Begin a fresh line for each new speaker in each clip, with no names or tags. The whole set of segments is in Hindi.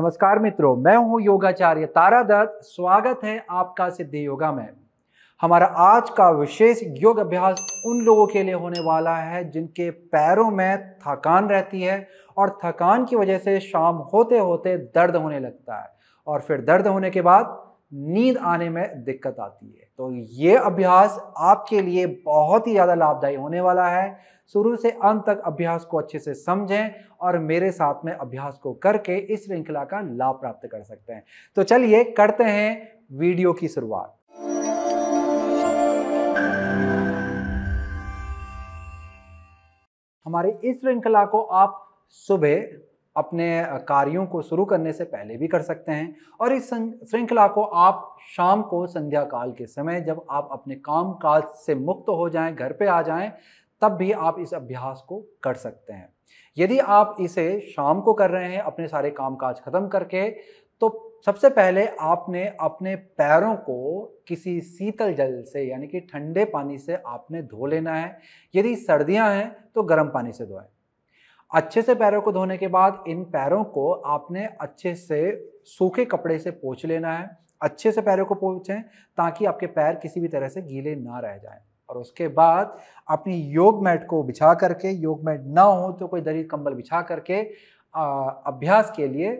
नमस्कार मित्रों मैं हूं योगाचार्य तारा दत्त स्वागत है आपका सिद्धि योगा में हमारा आज का विशेष योग अभ्यास उन लोगों के लिए होने वाला है जिनके पैरों में थकान रहती है और थकान की वजह से शाम होते होते दर्द होने लगता है और फिर दर्द होने के बाद नींद आने में दिक्कत आती है तो ये अभ्यास आपके लिए बहुत ही ज़्यादा लाभदायी होने वाला है शुरू से अंत तक अभ्यास को अच्छे से समझें और मेरे साथ में अभ्यास को करके इस श्रृंखला का लाभ प्राप्त कर सकते हैं तो चलिए करते हैं वीडियो की शुरुआत हमारे इस श्रृंखला को आप सुबह अपने कार्यों को शुरू करने से पहले भी कर सकते हैं और इस श्रृंखला को आप शाम को संध्या काल के समय जब आप अपने काम काज से मुक्त हो जाएं घर पे आ जाएं तब भी आप इस अभ्यास को कर सकते हैं यदि आप इसे शाम को कर रहे हैं अपने सारे काम काज खत्म करके तो सबसे पहले आपने अपने पैरों को किसी शीतल जल से यानी कि ठंडे पानी से आपने धो लेना है यदि सर्दियां हैं तो गर्म पानी से धोएं अच्छे से पैरों को धोने के बाद इन पैरों को आपने अच्छे से सूखे कपड़े से पोछ लेना है अच्छे से पैरों को पोछें ताकि आपके पैर किसी भी तरह से गीले ना रह जाएं और उसके बाद अपनी योग मैट को बिछा करके योग मैट ना हो तो कोई दरी कंबल बिछा करके आ, अभ्यास के लिए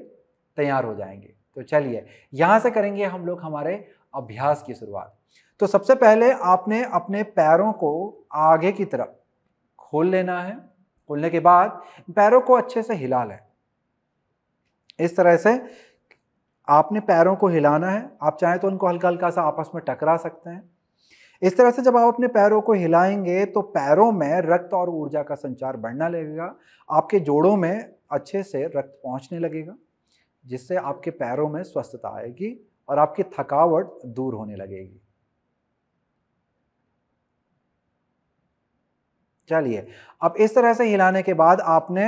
तैयार हो जाएंगे तो चलिए यहाँ से करेंगे हम लोग हमारे अभ्यास की शुरुआत तो सबसे पहले आपने अपने पैरों को आगे की तरफ खोल लेना है खोलने के बाद पैरों को अच्छे से हिला लें इस तरह से आपने पैरों को हिलाना है आप चाहें तो उनको हल्का हल्का सा आपस में टकरा सकते हैं इस तरह से जब आप अपने पैरों को हिलाएंगे तो पैरों में रक्त और ऊर्जा का संचार बढ़ना लगेगा आपके जोड़ों में अच्छे से रक्त पहुंचने लगेगा जिससे आपके पैरों में स्वस्थता आएगी और आपकी थकावट दूर होने लगेगी चलिए अब इस तरह से हिलाने के बाद आपने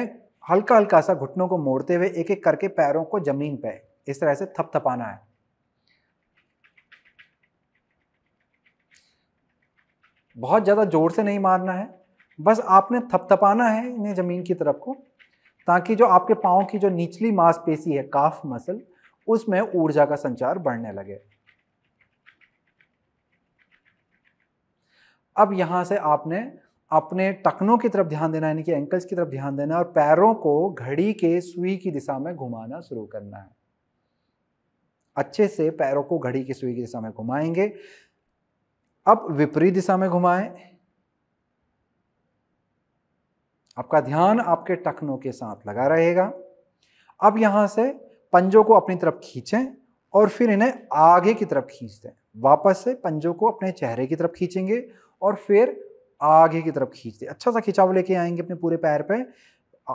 हल्का हल्का सा घुटनों को मोड़ते हुए एक एक करके पैरों को जमीन पे इस तरह से थपथपाना है बहुत ज़्यादा ज़ोर से नहीं मारना है बस आपने थपथपाना है इन्हें ज़मीन की तरफ को ताकि जो आपके पाँव की जो निचली मांसपेशी है काफ मसल उसमें ऊर्जा का संचार बढ़ने लगे अब यहाँ से आपने अपने टखनों की तरफ ध्यान देना यानी कि एंकल्स की तरफ ध्यान देना और पैरों को घड़ी के सुई की दिशा में घुमाना शुरू करना है अच्छे से पैरों को घड़ी की सुई की दिशा में घुमाएंगे अब विपरीत दिशा में घुमाएं आपका ध्यान आपके टखनों के साथ लगा रहेगा अब यहां से पंजों को अपनी तरफ खींचें और फिर इन्हें आगे की तरफ खींच दें वापस से पंजों को अपने चेहरे की तरफ खींचेंगे और फिर आगे की तरफ खींच दें अच्छा सा खिंचाव लेके आएंगे अपने पूरे पैर पे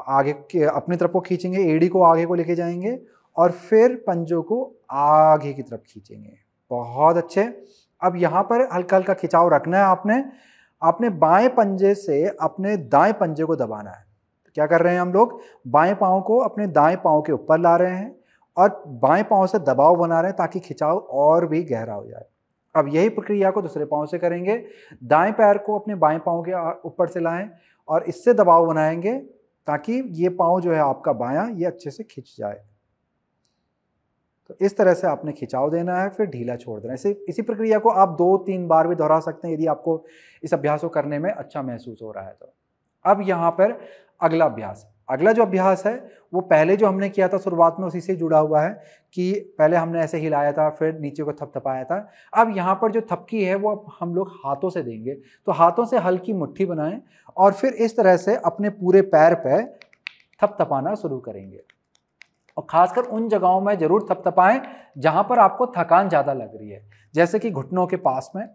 आगे अपनी तरफ को खींचेंगे एड़ी को आगे को लेके जाएंगे और फिर पंजों को आगे की तरफ खींचेंगे बहुत अच्छे अब यहाँ पर हल्का हल्का खिंचाव रखना है आपने अपने बाएं पंजे से अपने दाएं पंजे को दबाना है क्या कर रहे हैं हम लोग बाएं पाँव को अपने दाएं पाँव के ऊपर ला रहे हैं और बाएं पाँव से दबाव बना रहे हैं ताकि खिंचाव और भी गहरा हो जाए अब यही प्रक्रिया को दूसरे पाँव से करेंगे दाएं पैर को अपने बाएं पाँव के ऊपर से लाएं और इससे दबाव बनाएंगे ताकि ये पाँव जो है आपका बायां ये अच्छे से खिंच जाए तो इस तरह से आपने खिंचाव देना है फिर ढीला छोड़ देना है इसी इसी प्रक्रिया को आप दो तीन बार भी दोहरा सकते हैं यदि आपको इस अभ्यास को करने में अच्छा महसूस हो रहा है तो अब यहाँ पर अगला अभ्यास अगला जो अभ्यास है वो पहले जो हमने किया था शुरुआत में उसी से जुड़ा हुआ है कि पहले हमने ऐसे हिलाया था फिर नीचे को थपथपाया था अब यहाँ पर जो थपकी है वो हम लोग हाथों से देंगे तो हाथों से हल्की मुट्ठी बनाएं और फिर इस तरह से अपने पूरे पैर पर थपथपाना शुरू करेंगे और खासकर उन जगहों में ज़रूर थपथपाएं जहाँ पर आपको थकान ज़्यादा लग रही है जैसे कि घुटनों के पास में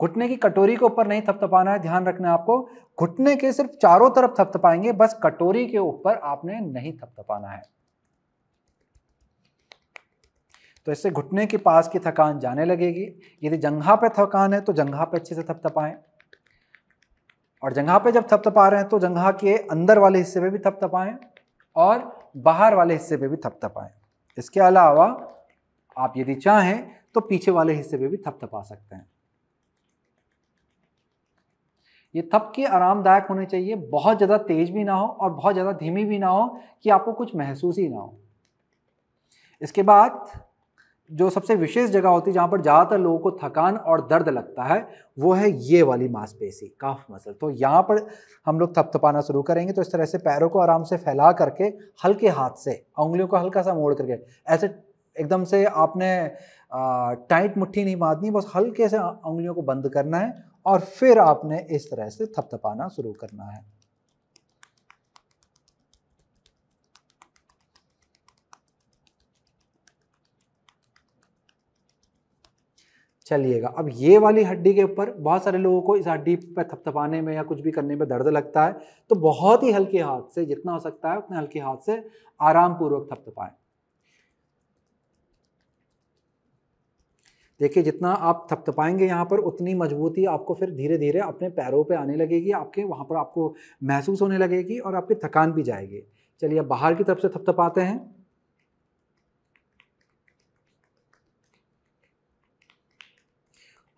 घुटने की कटोरी के ऊपर नहीं थपथपाना है ध्यान रखना आपको घुटने के सिर्फ चारों तरफ थपथपाएंगे बस कटोरी के ऊपर आपने नहीं थपथपाना है तो इससे घुटने के पास की थकान जाने लगेगी यदि जंघा पे थकान है तो जंघा पे अच्छे से थपथपाएं और जंघा पे जब थपथपा रहे हैं तो जंघा के अंदर वाले हिस्से में भी थपथपाएं और बाहर वाले हिस्से पे भी थपथपाएं इसके अलावा आप यदि चाहें तो पीछे वाले हिस्से पे भी थपथपा सकते हैं ये थपके आरामदायक होने चाहिए बहुत ज़्यादा तेज भी ना हो और बहुत ज़्यादा धीमी भी ना हो कि आपको कुछ महसूस ही ना हो इसके बाद जो सबसे विशेष जगह होती है जहाँ पर ज़्यादातर लोगों को थकान और दर्द लगता है वो है ये वाली मांसपेशी काफ मसल तो यहाँ पर हम लोग थपथपाना शुरू करेंगे तो इस तरह से पैरों को आराम से फैला करके हल्के हाथ से उंगलियों को हल्का सा मोड़ करके ऐसे एकदम से आपने टाइट मुट्ठी नहीं बांधनी बस हल्के से उंगलियों को बंद करना है और फिर आपने इस तरह से थपथपाना शुरू करना है चलिएगा अब ये वाली हड्डी के ऊपर बहुत सारे लोगों को इस हड्डी पर थपथपाने में या कुछ भी करने में दर्द लगता है तो बहुत ही हल्के हाथ से जितना हो सकता है उतने हल्के हाथ से आराम पूर्वक थपथपाएं देखिए जितना आप थपथपाएंगे यहाँ पर उतनी मजबूती आपको फिर धीरे धीरे अपने पैरों पे आने लगेगी आपके वहाँ पर आपको महसूस होने लगेगी और आपकी थकान भी जाएगी चलिए बाहर की तरफ से थपथपाते हैं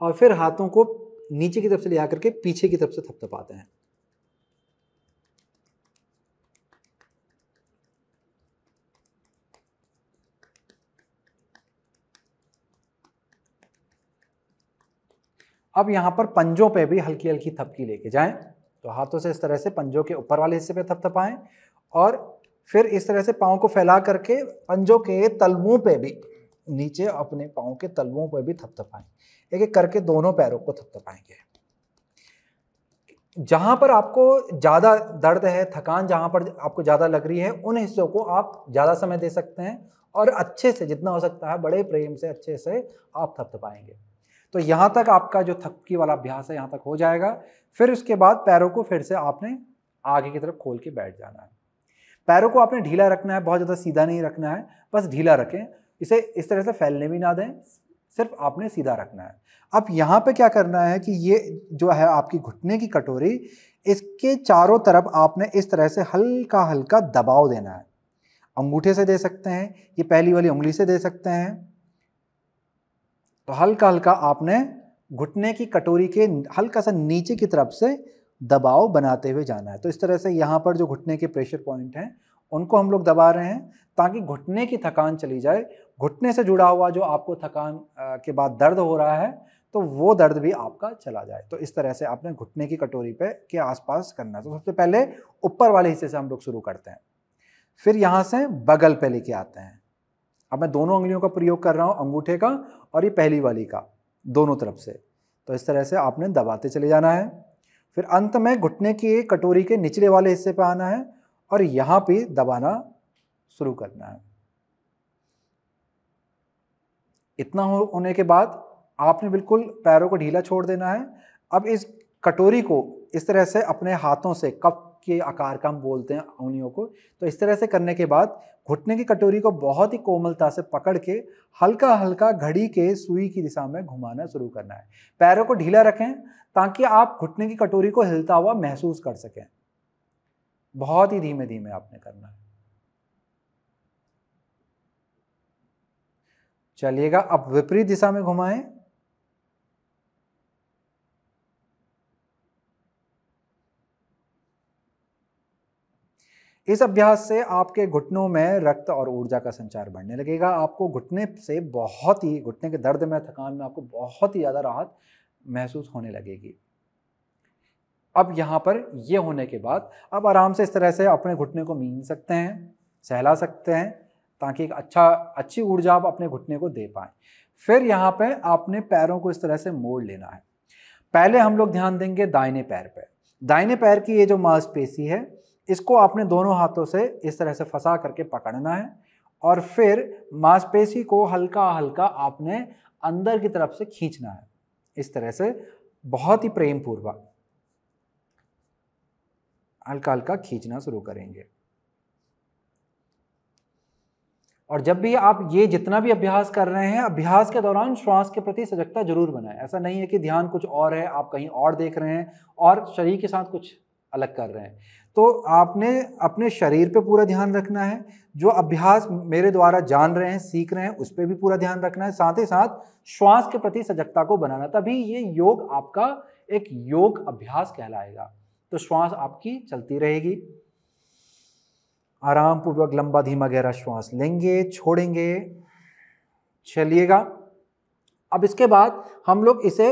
और फिर हाथों को नीचे की तरफ से ले आकर के पीछे की तरफ से थपथपाते हैं अब यहां पर पंजों पे भी हल्की हल्की थपकी लेके जाएं तो हाथों से इस तरह से पंजों के ऊपर वाले हिस्से पे थपथपाएं और फिर इस तरह से पाओं को फैला करके पंजों के तलवों पे भी नीचे अपने पाओं के तलवों पे भी थपथपाएं एक एक करके दोनों पैरों को थपथपाएंगे जहां पर आपको ज़्यादा दर्द है थकान जहां पर आपको ज़्यादा लग रही है उन हिस्सों को आप ज़्यादा समय दे सकते हैं और अच्छे से जितना हो सकता है बड़े प्रेम से अच्छे से आप थपथपाएंगे तो यहां तक आपका जो थपकी वाला अभ्यास है यहां तक हो जाएगा फिर उसके बाद पैरों को फिर से आपने आगे की तरफ खोल के बैठ जाना है पैरों को आपने ढीला रखना है बहुत ज़्यादा सीधा नहीं रखना है बस ढीला रखें इसे इस तरह से फैलने भी ना दें सिर्फ आपने सीधा रखना है अब यहाँ पे क्या करना है कि ये जो है आपकी घुटने की कटोरी इसके चारों तरफ आपने इस तरह से हल्का हल्का दबाव देना है अंगूठे से दे सकते हैं ये पहली वाली उंगली से दे सकते हैं तो हल्का हल्का आपने घुटने की कटोरी के हल्का सा नीचे की तरफ से दबाव बनाते हुए जाना है तो इस तरह से यहाँ पर जो घुटने के प्रेशर पॉइंट हैं उनको हम लोग दबा रहे हैं ताकि घुटने की थकान चली जाए घुटने से जुड़ा हुआ जो आपको थकान के बाद दर्द हो रहा है तो वो दर्द भी आपका चला जाए तो इस तरह से आपने घुटने की कटोरी पे के आसपास करना है तो सबसे पहले ऊपर वाले हिस्से से हम लोग शुरू करते हैं फिर यहाँ से बगल पे लेके आते हैं अब मैं दोनों उंगलियों का प्रयोग कर रहा हूँ अंगूठे का और ये पहली वाली का दोनों तरफ से तो इस तरह से आपने दबाते चले जाना है फिर अंत में घुटने की कटोरी के निचले वाले हिस्से पर आना है और यहाँ पर दबाना शुरू करना है इतना हो होने के बाद आपने बिल्कुल पैरों को ढीला छोड़ देना है अब इस कटोरी को इस तरह से अपने हाथों से कप के आकार का हम बोलते हैं उंगलियों को तो इस तरह से करने के बाद घुटने की कटोरी को बहुत ही कोमलता से पकड़ के हल्का हल्का घड़ी के सुई की दिशा में घुमाना शुरू करना है पैरों को ढीला रखें ताकि आप घुटने की कटोरी को हिलता हुआ महसूस कर सकें बहुत ही धीमे धीमे आपने करना है चलिएगा अब विपरीत दिशा में घुमाएं इस अभ्यास से आपके घुटनों में रक्त और ऊर्जा का संचार बढ़ने लगेगा आपको घुटने से बहुत ही घुटने के दर्द में थकान में आपको बहुत ही ज़्यादा राहत महसूस होने लगेगी अब यहां पर यह होने के बाद अब आराम से इस तरह से अपने घुटने को मीन सकते हैं सहला सकते हैं ताकि एक अच्छा अच्छी ऊर्जा आप अपने घुटने को दे पाएँ फिर यहाँ पे आपने पैरों को इस तरह से मोड़ लेना है पहले हम लोग ध्यान देंगे दाहिने पैर पे दाहिने पैर की ये जो मांसपेशी है इसको आपने दोनों हाथों से इस तरह से फंसा करके पकड़ना है और फिर मांसपेशी को हल्का हल्का आपने अंदर की तरफ से खींचना है इस तरह से बहुत ही प्रेम पूर्वक हल्का हल्का खींचना शुरू करेंगे और जब भी आप ये जितना भी अभ्यास कर रहे हैं अभ्यास के दौरान श्वास के प्रति सजगता जरूर बनाए ऐसा नहीं है कि ध्यान कुछ और है आप कहीं और देख रहे हैं और शरीर के साथ कुछ अलग कर रहे हैं तो आपने अपने शरीर पे पूरा ध्यान रखना है जो अभ्यास मेरे द्वारा जान रहे हैं सीख रहे हैं उस पर भी पूरा ध्यान रखना है साथ ही साथ श्वास के प्रति सजगता को बनाना तभी ये योग आपका एक योग अभ्यास कहलाएगा तो श्वास आपकी चलती रहेगी आराम पूर्वक लंबा धीमा गहरा श्वास लेंगे छोड़ेंगे चलिएगा अब इसके बाद हम लोग इसे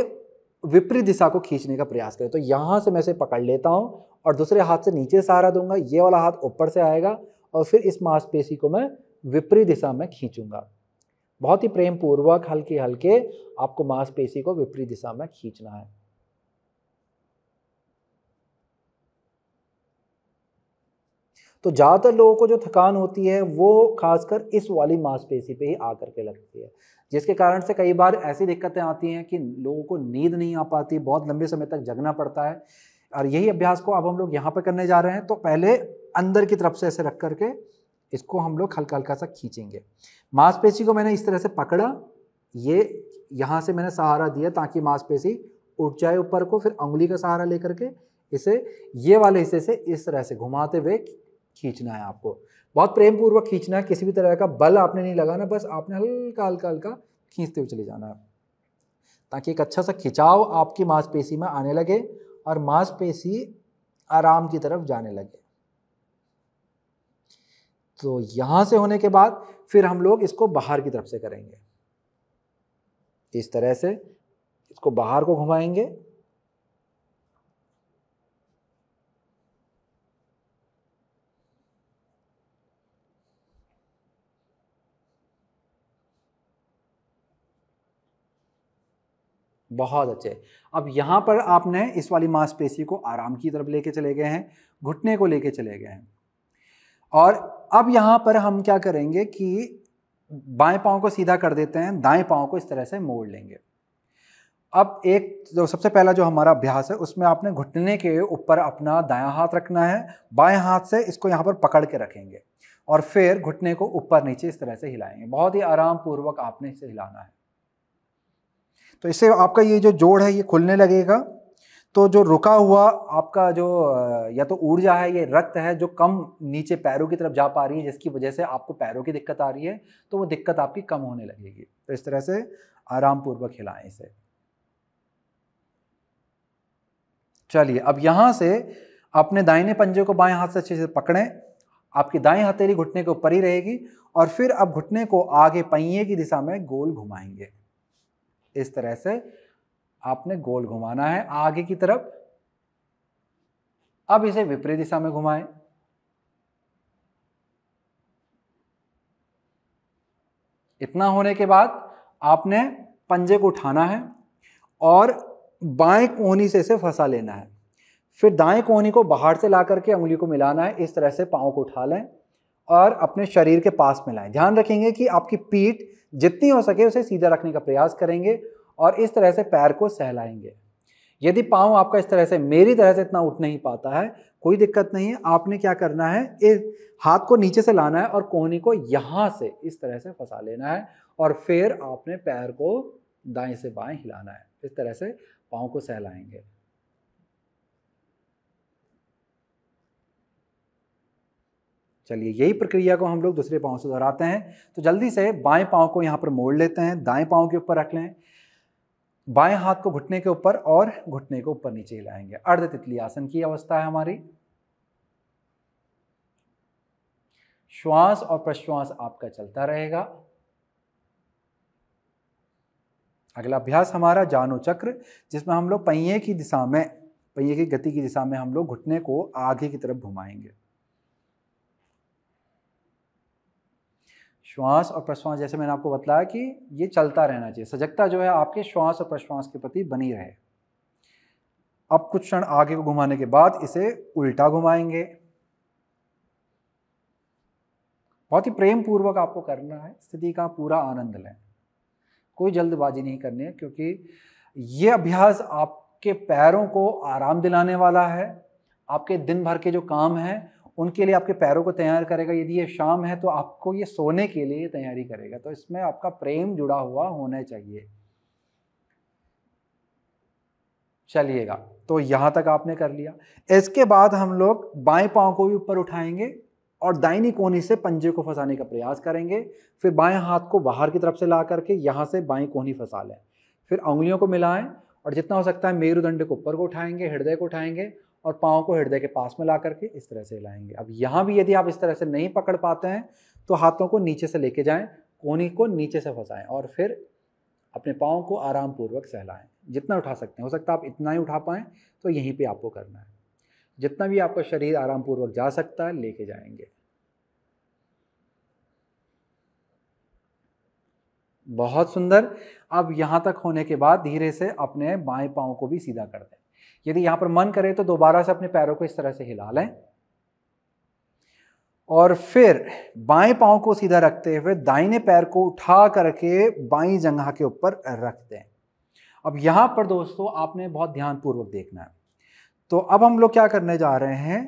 विपरीत दिशा को खींचने का प्रयास करें तो यहाँ से मैं इसे पकड़ लेता हूँ और दूसरे हाथ से नीचे सहारा दूंगा ये वाला हाथ ऊपर से आएगा और फिर इस मांसपेशी को मैं विपरीत दिशा में खींचूंगा बहुत ही प्रेम पूर्वक हल्के हल्के आपको मांसपेशी को विपरीत दिशा में खींचना है तो ज़्यादातर लोगों को जो थकान होती है वो खासकर इस वाली मांसपेशी पे ही आ करके लगती है जिसके कारण से कई बार ऐसी दिक्कतें आती हैं कि लोगों को नींद नहीं आ पाती बहुत लंबे समय तक जगना पड़ता है और यही अभ्यास को अब हम लोग यहाँ पर करने जा रहे हैं तो पहले अंदर की तरफ से ऐसे रख करके इसको हम लोग हल्का हल्का सा खींचेंगे मांसपेशी को मैंने इस तरह से पकड़ा ये यहाँ से मैंने सहारा दिया ताकि मांसपेशी उठ जाए ऊपर को फिर उंगली का सहारा लेकर के इसे ये वाले हिस्से से इस तरह से घुमाते हुए खींचना है आपको बहुत प्रेम पूर्वक खींचना है किसी भी तरह का बल आपने नहीं लगाना बस आपने हल्का हल्का हल्का खींचते हुए चले जाना है ताकि एक अच्छा सा खिंचाव आपकी मांसपेशी में आने लगे और मांसपेशी आराम की तरफ जाने लगे तो यहां से होने के बाद फिर हम लोग इसको बाहर की तरफ से करेंगे इस तरह से इसको बाहर को घुमाएंगे बहुत अच्छे अब यहाँ पर आपने इस वाली मांसपेशी को आराम की तरफ लेके चले गए हैं घुटने को लेके चले गए हैं और अब यहाँ पर हम क्या करेंगे कि बाएं पाँव को सीधा कर देते हैं दाएं पाँव को इस तरह से मोड़ लेंगे अब एक जो सबसे पहला जो हमारा अभ्यास है उसमें आपने घुटने के ऊपर अपना दाया हाथ रखना है बाएं हाथ से इसको यहाँ पर पकड़ के रखेंगे और फिर घुटने को ऊपर नीचे इस तरह से हिलाएंगे बहुत ही आराम पूर्वक आपने इसे हिलाना है तो इससे आपका ये जो जोड़ है ये खुलने लगेगा तो जो रुका हुआ आपका जो या तो ऊर्जा है ये रक्त है जो कम नीचे पैरों की तरफ जा पा रही है जिसकी वजह से आपको पैरों की दिक्कत आ रही है तो वो दिक्कत आपकी कम होने लगेगी तो इस तरह से आराम पूर्वक हिलाएं इसे चलिए अब यहां से अपने दाहिने पंजे को बाएं हाथ से अच्छे से पकड़ें आपकी दाएं हथेली घुटने के ऊपर ही रहेगी और फिर अब घुटने को आगे पहिए की दिशा में गोल घुमाएंगे इस तरह से आपने गोल घुमाना है आगे की तरफ अब इसे विपरीत दिशा में घुमाएं इतना होने के बाद आपने पंजे को उठाना है और बाएं कोहनी से इसे फंसा लेना है फिर दाएं कोहनी को बाहर से ला करके उंगली को मिलाना है इस तरह से पाँव को उठा लें और अपने शरीर के पास में लाएं ध्यान रखेंगे कि आपकी पीठ जितनी हो सके उसे सीधा रखने का प्रयास करेंगे और इस तरह से पैर को सहलाएंगे यदि पाँव आपका इस तरह से मेरी तरह से इतना उठ नहीं पाता है कोई दिक्कत नहीं है आपने क्या करना है इस हाथ को नीचे से लाना है और कोहनी को यहाँ से इस तरह से फंसा लेना है और फिर आपने पैर को दाएं से बाएं हिलाना है इस तरह से पाँव को सहलाएंगे चलिए यही प्रक्रिया को हम लोग दूसरे पाँव से दोहराते हैं तो जल्दी से बाएं पाँव को यहाँ पर मोड़ लेते हैं दाएं पाँव के ऊपर रख लें बाएं हाथ को घुटने के ऊपर और घुटने को ऊपर नीचे लाएंगे अर्ध तितली आसन की अवस्था है हमारी श्वास और प्रश्वास आपका चलता रहेगा अगला अभ्यास हमारा जानो चक्र जिसमें हम लोग पहिए की दिशा में पहिए की गति की दिशा में हम लोग घुटने को आगे की तरफ घुमाएंगे श्वास और प्रश्वास जैसे मैंने आपको बताया कि ये चलता रहना चाहिए सजगता जो है आपके श्वास और प्रश्वास के प्रति बनी रहे अब कुछ क्षण आगे को घुमाने के बाद इसे उल्टा घुमाएंगे बहुत ही प्रेम पूर्वक आपको करना है स्थिति का पूरा आनंद लें कोई जल्दबाजी नहीं करनी है क्योंकि ये अभ्यास आपके पैरों को आराम दिलाने वाला है आपके दिन भर के जो काम हैं उनके लिए आपके पैरों को तैयार करेगा यदि ये शाम है तो आपको ये सोने के लिए तैयारी करेगा तो इसमें आपका प्रेम जुड़ा हुआ होना चाहिए चलिएगा तो यहां तक आपने कर लिया इसके बाद हम लोग बाएं पांव को भी ऊपर उठाएंगे और दाहिनी कोहनी से पंजे को फंसाने का प्रयास करेंगे फिर बाएं हाथ को बाहर की तरफ से ला करके यहां से बाएं कोहनी फंसा लें फिर उंगलियों को मिलाएं और जितना हो सकता है मेरुदंड को ऊपर को उठाएंगे हृदय को उठाएंगे और पाँव को हृदय के पास में ला करके इस तरह से हिलाएंगे अब यहाँ भी यदि आप इस तरह से नहीं पकड़ पाते हैं तो हाथों को नीचे से लेके जाएं कोहनी को नीचे से फंसाएं और फिर अपने पाँव को आराम पूर्वक सहलाएं जितना उठा सकते हैं हो सकता है आप इतना ही उठा पाएँ तो यहीं पर आपको करना है जितना भी आपका शरीर आराम पूर्वक जा सकता है लेके जाएंगे बहुत सुंदर अब यहाँ तक होने के बाद धीरे से अपने बाएं पाँव को भी सीधा कर दें यदि यहां पर मन करे तो दोबारा से अपने पैरों को इस तरह से हिला लें और फिर बाएं पाँव को सीधा रखते हुए दाहिने पैर को उठा करके बाई जंगा के ऊपर रख दें अब यहां पर दोस्तों आपने बहुत ध्यानपूर्वक देखना है तो अब हम लोग क्या करने जा रहे हैं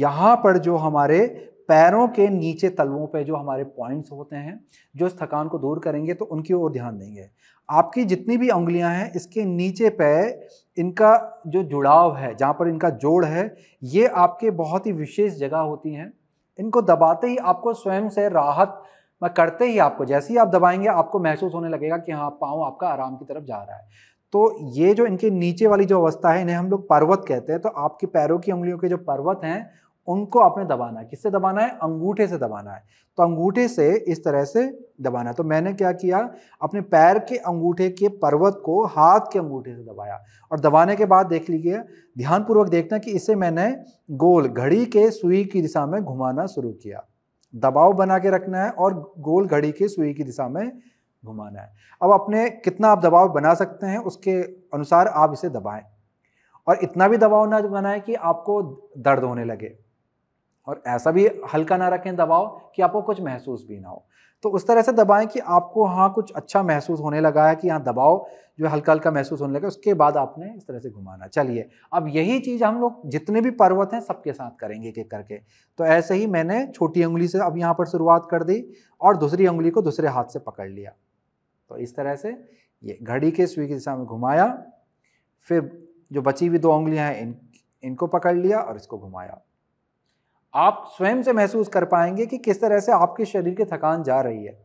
यहां पर जो हमारे पैरों के नीचे तलवों पे जो हमारे पॉइंट्स होते हैं जो इस थकान को दूर करेंगे तो उनकी ओर ध्यान देंगे आपकी जितनी भी उंगलियां हैं इसके नीचे पे इनका जो जुड़ाव है जहाँ पर इनका जोड़ है ये आपके बहुत ही विशेष जगह होती हैं इनको दबाते ही आपको स्वयं से राहत करते ही आपको जैसे ही आप दबाएंगे आपको महसूस होने लगेगा कि हाँ पाँव आपका आराम की तरफ जा रहा है तो ये जो इनके नीचे वाली जो अवस्था है इन्हें हम लोग पर्वत कहते हैं तो आपके पैरों की उंगलियों के जो पर्वत हैं उनको आपने दबाना है किससे दबाना है अंगूठे से दबाना है तो अंगूठे से इस तरह से दबाना है तो मैंने क्या किया अपने पैर के अंगूठे के पर्वत को हाथ के अंगूठे से दबाया और दबाने के बाद देख लीजिए ध्यानपूर्वक देखना कि इसे मैंने गोल घड़ी के सुई की दिशा में घुमाना शुरू किया दबाव बना के रखना है और गोल घड़ी के सुई की दिशा में घुमाना है अब अपने कितना आप दबाव बना सकते हैं उसके अनुसार आप इसे दबाएं और इतना भी दबाव ना बनाए कि आपको दर्द होने लगे और ऐसा भी हल्का ना रखें दबाव कि आपको कुछ महसूस भी ना हो तो उस तरह से दबाएं कि आपको हाँ कुछ अच्छा महसूस होने लगा है कि यहाँ दबाव जो हल्का हल्का महसूस होने लगा उसके बाद आपने इस तरह से घुमाना चलिए अब यही चीज़ हम लोग जितने भी पर्वत हैं सबके साथ करेंगे एक एक करके तो ऐसे ही मैंने छोटी उंगली से अब यहाँ पर शुरुआत कर दी और दूसरी उंगली को दूसरे हाथ से पकड़ लिया तो इस तरह से ये घड़ी के सुई की दिशा में घुमाया फिर जो बची हुई दो उंगलियाँ हैं इन इनको पकड़ लिया और इसको घुमाया आप स्वयं से महसूस कर पाएंगे कि किस तरह से आपके शरीर की थकान जा रही है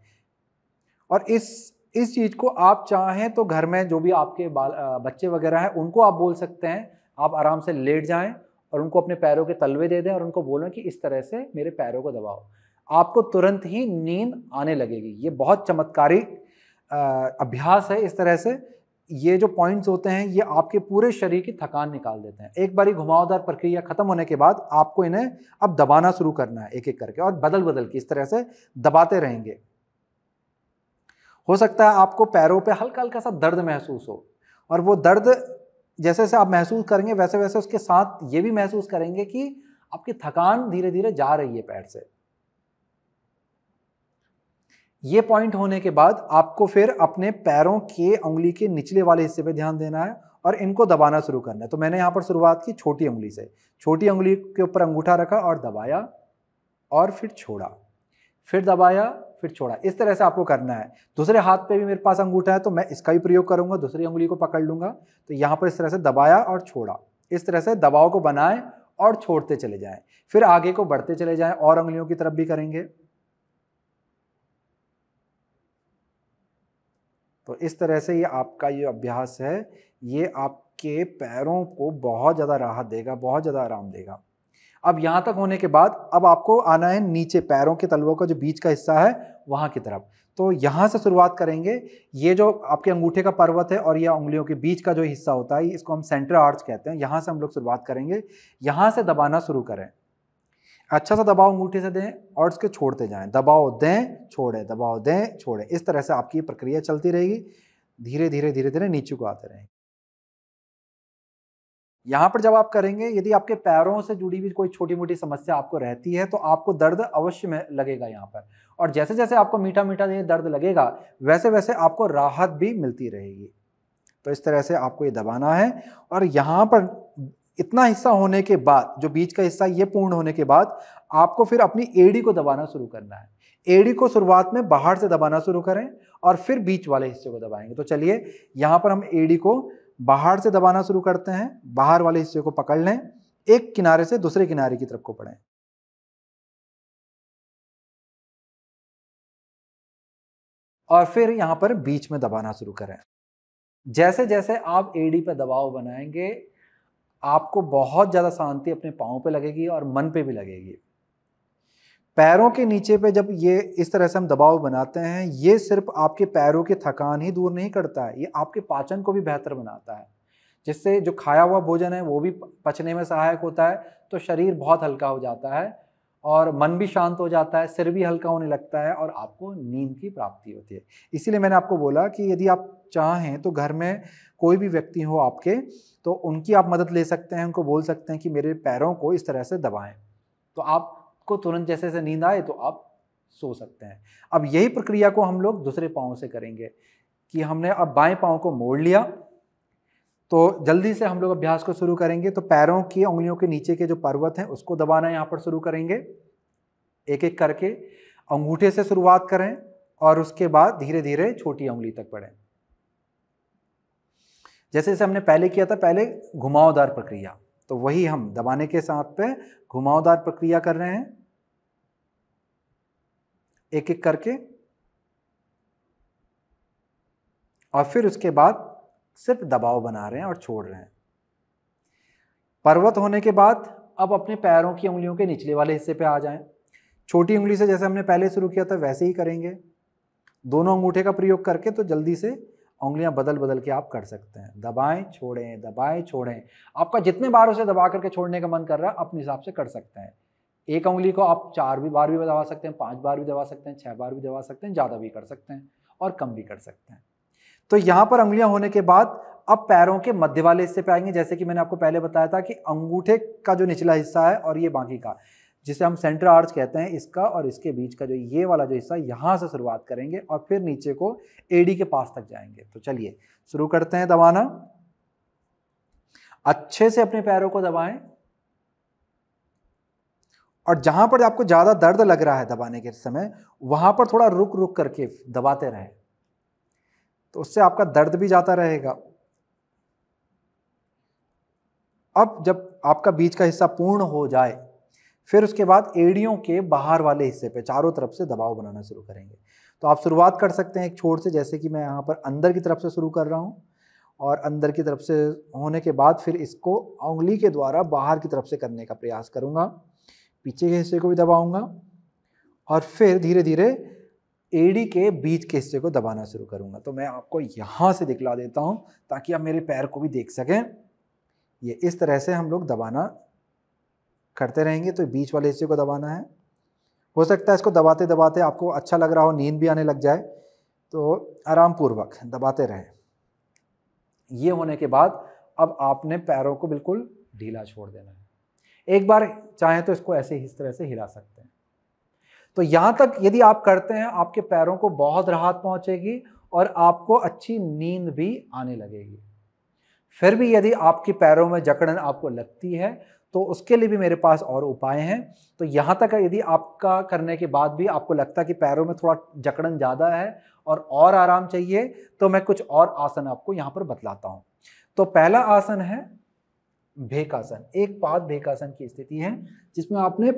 और इस इस चीज़ को आप चाहें तो घर में जो भी आपके बाल बच्चे वगैरह हैं उनको आप बोल सकते हैं आप आराम से लेट जाएं और उनको अपने पैरों के तलवे दे दें और उनको बोलें कि इस तरह से मेरे पैरों को दबाओ आपको तुरंत ही नींद आने लगेगी ये बहुत चमत्कारी अभ्यास है इस तरह से ये जो पॉइंट्स होते हैं ये आपके पूरे शरीर की थकान निकाल देते हैं एक बारी घुमावदार प्रक्रिया खत्म होने के बाद आपको इन्हें अब दबाना शुरू करना है एक एक करके और बदल बदल के इस तरह से दबाते रहेंगे हो सकता है आपको पैरों पे हल्का हल्का सा दर्द महसूस हो और वो दर्द जैसे जैसे आप महसूस करेंगे वैसे वैसे उसके साथ ये भी महसूस करेंगे कि आपकी थकान धीरे धीरे जा रही है पैर से ये पॉइंट होने के बाद आपको फिर अपने पैरों के उंगली के निचले वाले हिस्से पे ध्यान देना है और इनको दबाना शुरू करना है तो मैंने यहाँ पर शुरुआत की छोटी उंगली से छोटी उंगली के ऊपर अंगूठा रखा और दबाया और फिर छोड़ा फिर दबाया फिर छोड़ा इस तरह से आपको करना है दूसरे हाथ पे भी मेरे पास अंगूठा है तो मैं इसका भी प्रयोग करूंगा दूसरी उंगली को पकड़ लूंगा तो यहाँ पर इस तरह से दबाया और छोड़ा इस तरह से दबाव को बनाएं और छोड़ते चले जाएं फिर आगे को बढ़ते चले जाएं और उंगलियों की तरफ भी करेंगे तो इस तरह से ये आपका ये अभ्यास है ये आपके पैरों को बहुत ज़्यादा राहत देगा बहुत ज़्यादा आराम देगा अब यहाँ तक होने के बाद अब आपको आना है नीचे पैरों के तलवों का जो बीच का हिस्सा है वहाँ की तरफ तो यहाँ से शुरुआत करेंगे ये जो आपके अंगूठे का पर्वत है और यह उंगलियों के बीच का जो हिस्सा होता है इसको हम सेंटर आर्च कहते हैं यहाँ से हम लोग शुरुआत करेंगे यहाँ से दबाना शुरू करें अच्छा सा दबाव अंगूठे से दें और उसके छोड़ते जाएं दबाओ दें छोड़े दबाओ दें छोड़े इस तरह से आपकी प्रक्रिया चलती रहेगी धीरे धीरे धीरे धीरे नीचे को आते रहें यहाँ पर जब आप करेंगे यदि आपके पैरों से जुड़ी हुई कोई छोटी मोटी समस्या आपको रहती है तो आपको दर्द अवश्य में लगेगा यहाँ पर और जैसे जैसे आपको मीठा मीठा ये दर्द लगेगा वैसे वैसे आपको राहत भी मिलती रहेगी तो इस तरह से आपको ये दबाना है और यहाँ पर इतना हिस्सा होने के बाद जो बीच का हिस्सा ये पूर्ण होने के बाद आपको फिर अपनी एडी को दबाना शुरू करना है एडी को शुरुआत में बाहर से दबाना शुरू करें और फिर बीच वाले हिस्से को दबाएंगे तो चलिए यहाँ पर हम एडी को बाहर से दबाना शुरू करते हैं बाहर वाले हिस्से को पकड़ लें एक किनारे से दूसरे किनारे की तरफ को पड़े और फिर यहाँ पर बीच में दबाना शुरू करें जैसे जैसे आप एडी पर दबाव बनाएंगे आपको बहुत ज़्यादा शांति अपने पाँव पे लगेगी और मन पे भी लगेगी पैरों के नीचे पे जब ये इस तरह से हम दबाव बनाते हैं ये सिर्फ आपके पैरों की थकान ही दूर नहीं करता है ये आपके पाचन को भी बेहतर बनाता है जिससे जो खाया हुआ भोजन है वो भी पचने में सहायक होता है तो शरीर बहुत हल्का हो जाता है और मन भी शांत हो जाता है सिर भी हल्का होने लगता है और आपको नींद की प्राप्ति होती है इसीलिए मैंने आपको बोला कि यदि आप चाहें तो घर में कोई भी व्यक्ति हो आपके तो उनकी आप मदद ले सकते हैं उनको बोल सकते हैं कि मेरे पैरों को इस तरह से दबाएं तो आपको तुरंत जैसे जैसे नींद आए तो आप सो सकते हैं अब यही प्रक्रिया को हम लोग दूसरे पाँव से करेंगे कि हमने अब बाएं पाँव को मोड़ लिया तो जल्दी से हम लोग अभ्यास को शुरू करेंगे तो पैरों की उंगलियों के नीचे के जो पर्वत हैं उसको दबाना यहाँ पर शुरू करेंगे एक एक करके अंगूठे से शुरुआत करें और उसके बाद धीरे धीरे छोटी उंगली तक बढ़ें जैसे जैसे हमने पहले किया था पहले घुमावदार प्रक्रिया तो वही हम दबाने के साथ पे घुमावदार प्रक्रिया कर रहे हैं एक एक करके और फिर उसके बाद सिर्फ दबाव बना रहे हैं और छोड़ रहे हैं पर्वत होने के बाद अब अपने पैरों की उंगलियों के निचले वाले हिस्से पे आ जाएं छोटी उंगली से जैसे हमने पहले शुरू किया था वैसे ही करेंगे दोनों अंगूठे का प्रयोग करके तो जल्दी से उंगलियां बदल बदल के आप कर सकते हैं दबाएं छोड़ें दबाएं छोड़ें आपका जितने बार उसे दबा करके छोड़ने का मन कर रहा है अपने हिसाब से कर सकते हैं एक उंगली को आप चार भी बार भी दबा सकते हैं पाँच बार भी दबा सकते हैं छः बार भी दबा सकते हैं ज़्यादा भी कर सकते हैं और कम भी कर सकते हैं तो यहाँ पर उंगलियाँ होने के बाद अब पैरों के मध्य वाले हिस्से पे आएंगे जैसे कि मैंने आपको पहले बताया था कि अंगूठे का जो निचला हिस्सा है और ये बाकी का जिसे हम सेंटर आर्च कहते हैं इसका और इसके बीच का जो ये वाला जो हिस्सा यहाँ से शुरुआत करेंगे और फिर नीचे को एडी के पास तक जाएंगे तो चलिए शुरू करते हैं दबाना अच्छे से अपने पैरों को दबाएं और जहां पर आपको ज़्यादा दर्द लग रहा है दबाने के समय वहां पर थोड़ा रुक रुक करके दबाते रहें तो उससे आपका दर्द भी जाता रहेगा अब जब आपका बीच का हिस्सा पूर्ण हो जाए फिर उसके बाद एड़ियों के बाहर वाले हिस्से पे चारों तरफ से दबाव बनाना शुरू करेंगे तो आप शुरुआत कर सकते हैं एक छोर से जैसे कि मैं यहाँ पर अंदर की तरफ से शुरू कर रहा हूँ और अंदर की तरफ से होने के बाद फिर इसको उंगली के द्वारा बाहर की तरफ से करने का प्रयास करूँगा पीछे के हिस्से को भी दबाऊँगा और फिर धीरे धीरे एडी के बीच के हिस्से को दबाना शुरू करूँगा तो मैं आपको यहाँ से दिखला देता हूँ ताकि आप मेरे पैर को भी देख सकें ये इस तरह से हम लोग दबाना करते रहेंगे तो बीच वाले हिस्से को दबाना है हो सकता है इसको दबाते दबाते आपको अच्छा लग रहा हो नींद भी आने लग जाए तो आराम पूर्वक दबाते रहें ये होने के बाद अब आपने पैरों को बिल्कुल ढीला छोड़ देना है एक बार चाहें तो इसको ऐसे इस तरह से हिला सकते हैं तो यहाँ तक यदि आप करते हैं आपके पैरों को बहुत राहत पहुँचेगी और आपको अच्छी नींद भी आने लगेगी फिर भी यदि आपके पैरों में जकड़न आपको लगती है तो उसके लिए भी मेरे पास और उपाय हैं तो यहाँ तक यदि आपका करने के बाद भी आपको लगता है कि पैरों में थोड़ा जकड़न ज़्यादा है और और आराम चाहिए तो मैं कुछ और आसन आपको यहाँ पर बतलाता हूँ तो पहला आसन है भेकासन एक पाद भेकासन की स्थिति है जिसमें आपने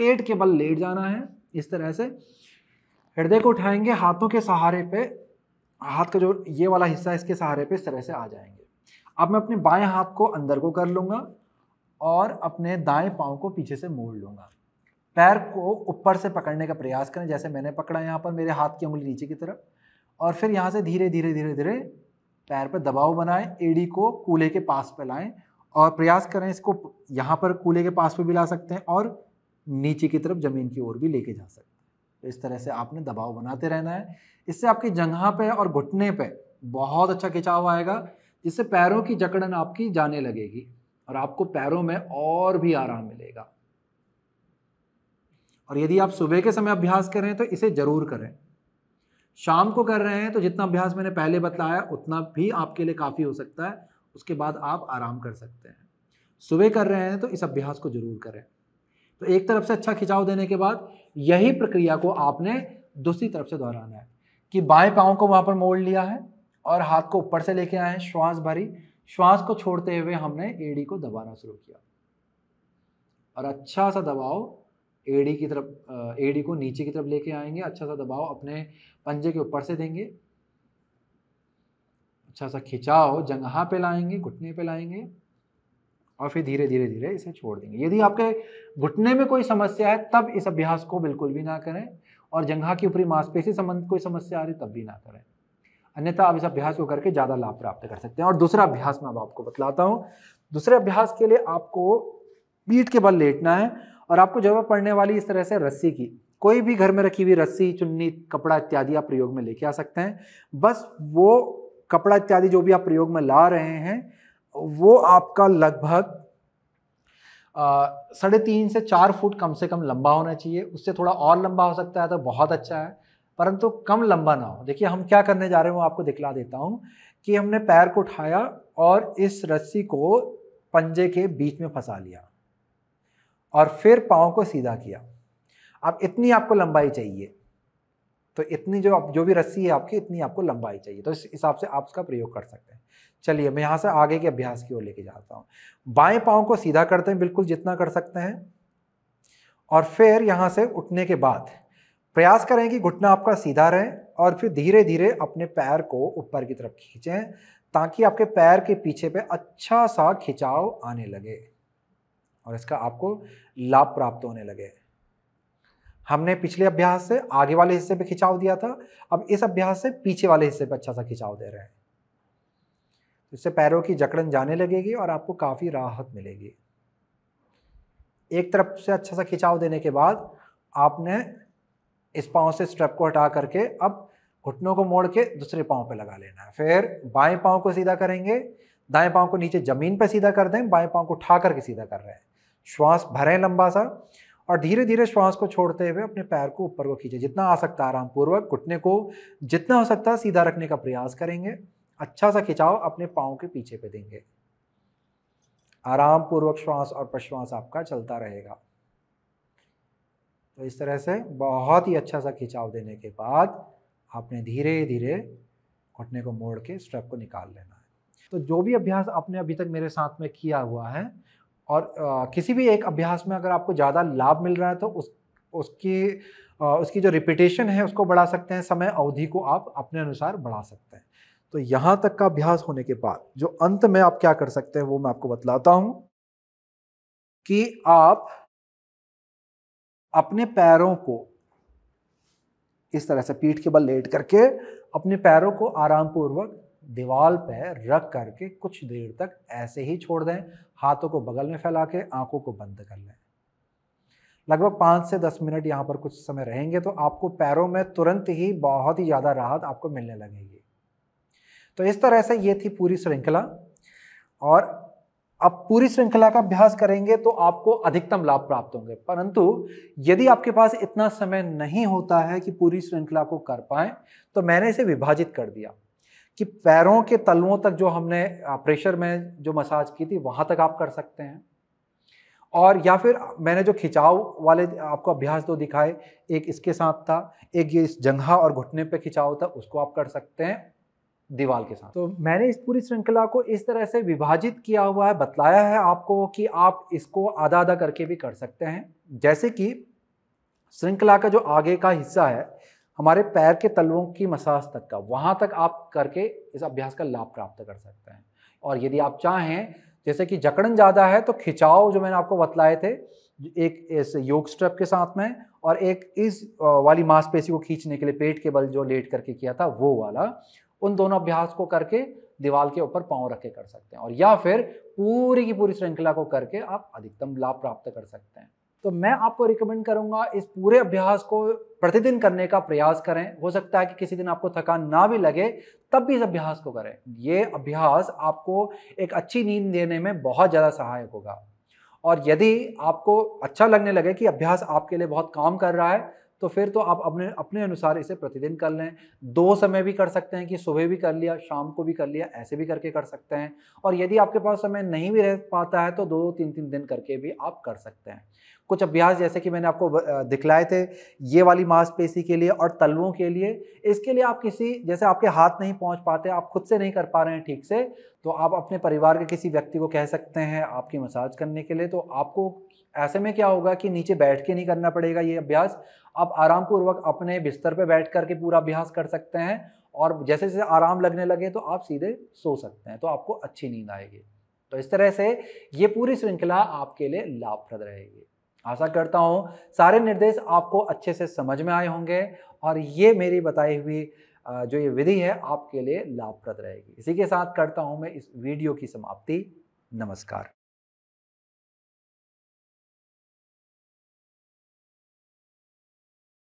पेट के बल लेट जाना है इस तरह से हृदय को उठाएंगे हाथों के सहारे पे हाथ का जो ये वाला हिस्सा है इसके सहारे पे इस तरह से आ जाएंगे अब मैं अपने बाएं हाथ को अंदर को कर लूँगा और अपने दाएं पाँव को पीछे से मोड़ लूँगा पैर को ऊपर से पकड़ने का प्रयास करें जैसे मैंने पकड़ा यहाँ पर मेरे हाथ की उंगली नीचे की तरफ और फिर यहाँ से धीरे धीरे धीरे धीरे पैर पर दबाव बनाएं एड़ी को कूल्हे के पास पर लाएँ और प्रयास करें इसको यहाँ पर कूल्हे के पास पर भी ला सकते हैं और नीचे की तरफ ज़मीन की ओर भी लेके जा सकते हैं तो इस तरह से आपने दबाव बनाते रहना है इससे आपकी जगह पे और घुटने पे बहुत अच्छा खिंचाव आएगा जिससे पैरों की जकड़न आपकी जाने लगेगी और आपको पैरों में और भी आराम मिलेगा और यदि आप सुबह के समय अभ्यास कर रहे हैं तो इसे जरूर करें शाम को कर रहे हैं तो जितना अभ्यास मैंने पहले बताया उतना भी आपके लिए काफ़ी हो सकता है उसके बाद आप आराम कर सकते हैं सुबह कर रहे हैं तो इस अभ्यास को जरूर करें तो एक तरफ से अच्छा खिंचाव देने के बाद यही प्रक्रिया को आपने दूसरी तरफ से दोहराना है कि बाएं पाँव को वहाँ पर मोड़ लिया है और हाथ को ऊपर से लेके आए हैं श्वास भरी श्वास को छोड़ते हुए हमने एडी को दबाना शुरू किया और अच्छा सा दबाव एडी की तरफ एडी को नीचे की तरफ लेके आएंगे अच्छा सा दबाव अपने पंजे के ऊपर से देंगे अच्छा सा खिंचाव जंगहा पे लाएंगे घुटने पे लाएंगे और फिर धीरे धीरे धीरे इसे छोड़ देंगे यदि आपके घुटने में कोई समस्या है तब इस अभ्यास को बिल्कुल भी ना करें और जंगहा की ऊपरी मांसपेशी संबंध कोई समस्या आ रही तब भी ना करें अन्यथा आप इस अभ्यास को करके ज़्यादा लाभ प्राप्त कर सकते हैं और दूसरा अभ्यास मैं अब आपको बतलाता हूँ दूसरे अभ्यास के लिए आपको पीठ के बल लेटना है और आपको जरूरत पड़ने वाली इस तरह से रस्सी की कोई भी घर में रखी हुई रस्सी चुन्नी कपड़ा इत्यादि आप प्रयोग में लेके आ सकते हैं बस वो कपड़ा इत्यादि जो भी आप प्रयोग में ला रहे हैं वो आपका लगभग साढ़े तीन से चार फुट कम से कम लंबा होना चाहिए उससे थोड़ा और लंबा हो सकता है तो बहुत अच्छा है परंतु कम लंबा ना हो देखिए हम क्या करने जा रहे हैं वो आपको दिखला देता हूँ कि हमने पैर को उठाया और इस रस्सी को पंजे के बीच में फंसा लिया और फिर पाँव को सीधा किया अब इतनी आपको लंबाई चाहिए तो इतनी जो आप जो भी रस्सी है आपकी इतनी आपको लंबाई चाहिए तो इस हिसाब से आप उसका प्रयोग कर सकते हैं चलिए मैं यहाँ से आगे के अभ्यास की ओर लेके जाता हूँ बाएं पाँव को सीधा करते हैं बिल्कुल जितना कर सकते हैं और फिर यहाँ से उठने के बाद प्रयास करें कि घुटना आपका सीधा रहे और फिर धीरे धीरे अपने पैर को ऊपर की तरफ खींचें ताकि आपके पैर के पीछे पे अच्छा सा खिंचाव आने लगे और इसका आपको लाभ प्राप्त होने लगे हमने पिछले अभ्यास से आगे वाले हिस्से पे खिंचाव दिया था अब इस अभ्यास से पीछे वाले हिस्से पे अच्छा सा खिंचाव दे रहे हैं तो इससे पैरों की जकड़न जाने लगेगी और आपको काफ़ी राहत मिलेगी एक तरफ से अच्छा सा खिंचाव देने के बाद आपने इस पाँव से स्ट्रेप को हटा करके अब घुटनों को मोड़ के दूसरे पाँव पे लगा लेना है फिर बाएं पाँव को सीधा करेंगे दाएं पाँव को नीचे ज़मीन पर सीधा कर दें बाएं पाँव को उठा करके सीधा कर रहे हैं श्वास भरें लंबा सा और धीरे धीरे श्वास को छोड़ते हुए अपने पैर को ऊपर को खींचे जितना आ सकता है आरामपूर्वक घुटने को जितना हो सकता है सीधा रखने का प्रयास करेंगे अच्छा सा खिंचाव अपने पाँव के पीछे पे देंगे आरामपूर्वक श्वास और प्रश्वास आपका चलता रहेगा तो इस तरह से बहुत ही अच्छा सा खिंचाव देने के बाद आपने धीरे धीरे घुटने को मोड़ के स्ट्रेप को निकाल लेना है तो जो भी अभ्यास आपने अभी तक मेरे साथ में किया हुआ है और आ, किसी भी एक अभ्यास में अगर आपको ज़्यादा लाभ मिल रहा है तो उस उसकी आ, उसकी जो रिपीटेशन है उसको बढ़ा सकते हैं समय अवधि को आप अपने अनुसार बढ़ा सकते हैं तो यहाँ तक का अभ्यास होने के बाद जो अंत में आप क्या कर सकते हैं वो मैं आपको बतलाता हूँ कि आप अपने पैरों को इस तरह से पीठ के बल लेट करके अपने पैरों को आराम पूर्वक दीवार पर रख करके कुछ देर तक ऐसे ही छोड़ दें हाथों को बगल में फैला के आंखों को बंद कर लें लगभग पाँच से दस मिनट यहाँ पर कुछ समय रहेंगे तो आपको पैरों में तुरंत ही बहुत ही ज़्यादा राहत आपको मिलने लगेगी तो इस तरह से ये थी पूरी श्रृंखला और आप पूरी श्रृंखला का अभ्यास करेंगे तो आपको अधिकतम लाभ प्राप्त होंगे परंतु यदि आपके पास इतना समय नहीं होता है कि पूरी श्रृंखला को कर पाए तो मैंने इसे विभाजित कर दिया कि पैरों के तलवों तक जो हमने प्रेशर में जो मसाज की थी वहां तक आप कर सकते हैं और या फिर मैंने जो खिंचाव वाले आपको अभ्यास तो दिखाए एक इसके साथ था एक ये इस जंघा और घुटने पे खिंचाव था उसको आप कर सकते हैं दीवाल के साथ तो मैंने इस पूरी श्रृंखला को इस तरह से विभाजित किया हुआ है बतलाया है आपको कि आप इसको आधा आधा करके भी कर सकते हैं जैसे कि श्रृंखला का जो आगे का हिस्सा है हमारे पैर के तलवों की मसाज तक का वहाँ तक आप करके इस अभ्यास का लाभ प्राप्त कर सकते हैं और यदि आप चाहें जैसे कि जकड़न ज़्यादा है तो खिंचाव जो मैंने आपको बतलाए थे एक इस योग स्ट्रप के साथ में और एक इस वाली मांसपेशी को खींचने के लिए पेट के बल जो लेट करके किया था वो वाला उन दोनों अभ्यास को करके दीवाल के ऊपर पाँव रख के कर सकते हैं और या फिर पूरी की पूरी श्रृंखला को करके आप अधिकतम लाभ प्राप्त कर सकते हैं तो मैं आपको रिकमेंड करूंगा इस पूरे अभ्यास को प्रतिदिन करने का प्रयास करें हो सकता है कि किसी दिन आपको थकान ना भी लगे तब भी इस अभ्यास को करें ये अभ्यास आपको एक अच्छी नींद देने में बहुत ज़्यादा सहायक होगा और यदि आपको अच्छा लगने लगे कि अभ्यास आपके लिए बहुत काम कर रहा है तो फिर तो आप अपने अपने अनुसार इसे प्रतिदिन कर लें दो समय भी कर सकते हैं कि सुबह भी कर लिया शाम को भी कर लिया ऐसे भी करके कर सकते हैं और यदि आपके पास समय नहीं भी रह पाता है तो दो तीन तीन दिन करके भी आप कर सकते हैं कुछ अभ्यास जैसे कि मैंने आपको दिखलाए थे ये वाली मांसपेशी के लिए और तलवों के लिए इसके लिए आप किसी जैसे आपके हाथ नहीं पहुंच पाते आप खुद से नहीं कर पा रहे हैं ठीक से तो आप अपने परिवार के किसी व्यक्ति को कह सकते हैं आपकी मसाज करने के लिए तो आपको ऐसे में क्या होगा कि नीचे बैठ के नहीं करना पड़ेगा ये अभ्यास आप आराम पूर्वक अपने बिस्तर पर बैठ करके पूरा अभ्यास कर सकते हैं और जैसे जैसे आराम लगने लगे तो आप सीधे सो सकते हैं तो आपको अच्छी नींद आएगी तो इस तरह से ये पूरी श्रृंखला आपके लिए लाभप्रद रहेगी आशा करता हूँ सारे निर्देश आपको अच्छे से समझ में आए होंगे और ये मेरी बताई हुई जो ये विधि है आपके लिए लाभप्रद रहेगी इसी के साथ करता हूँ मैं इस वीडियो की समाप्ति नमस्कार